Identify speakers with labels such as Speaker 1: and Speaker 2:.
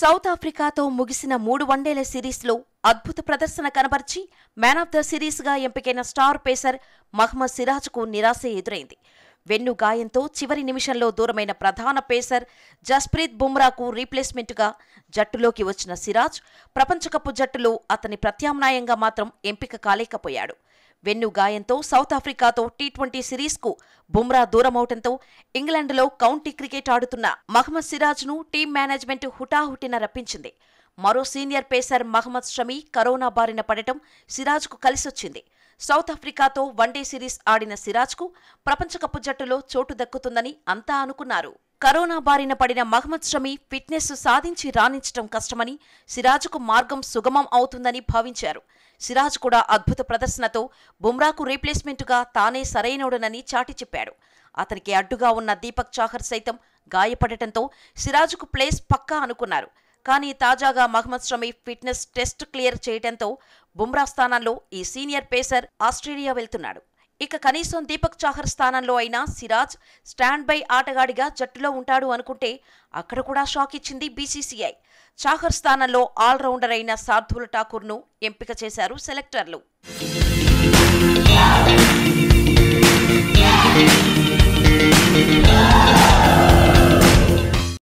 Speaker 1: south ఆఫ్రికాతో ముగిసిన మూడు వన్డేల సిరీస్లో అద్భుత ప్రదర్శన కనబర్చి మ్యాన్ ఆఫ్ ద సిరీస్గా ఎంపికైన స్టార్ పేసర్ మహ్మద్ సిరాజ్కు నిరాశ ఎదురైంది వెన్ను గాయంతో చివరి నిమిషంలో దూరమైన ప్రధాన పేసర్ జస్ప్రీత్ బుమ్రాకు రీప్లేస్మెంట్గా జట్టులోకి వచ్చిన సిరాజ్ ప్రపంచకప్పు జట్టులో అతని ప్రత్యామ్నాయంగా మాత్రం ఎంపిక కాలేకపోయాడు వెన్ను గాయంతో సౌత్ ఆఫ్రికాతో టీ ట్వంటీ సిరీస్కు బుమ్రా దూరమవటంతో ఇంగ్లాండ్లో కౌంటీ క్రికెట్ ఆడుతున్న మహమ్మద్ సిరాజ్ను టీం మేనేజ్మెంట్ హుటాహుటిన రప్పించింది మరో senior pacer Mohammed Shami corona బారిన పడటం సిరాజ్కు కలిసొచ్చింది సౌత్ ఆఫ్రికాతో వన్డే సిరీస్ ఆడిన సిరాజ్కు ప్రపంచకప్ జట్టులో చోటు దక్కుతుందని అంతా అనుకున్నారు కరోనా బారిన పడిన మహ్మద్ షమి ఫిట్నెస్ సాధించి రాణించడం కష్టమని సిరాజ్కు మార్గం సుగమం అవుతుందని భావించారు సిరాజ్ కూడా అద్భుత ప్రదర్శనతో బుమ్రాకు రీప్లేస్మెంట్గా తానే సరైనోడనని చాటి చెప్పాడు అతనికి అడ్డుగా ఉన్న దీపక్ చాహర్ సైతం గాయపడటంతో సిరాజ్కు ప్లేస్ పక్కా అనుకున్నారు కానీ తాజాగా Mohammed Shami fitness test clear చేయడంతో బుమ్రా స్థానంలో ఈ సీనియర్ పేసర్ ఆస్ట్రేలియా వెళ్తున్నాడు ఇక కనీసం దీపక్ చాహర్ స్థానంలో అయినా సిరాజ్ స్టాండ్ బై ఆటగాడిగా జట్టులో ఉంటాడు అనుకుంటే అక్కడ కూడా షాక్ ఇచ్చింది బీసీసీఐ చాహర్ స్థానంలో ఆల్రౌండర్ అయిన సార్థుల్ ఠాకూర్ను ఎంపిక చేశారు సెలెక్టర్లు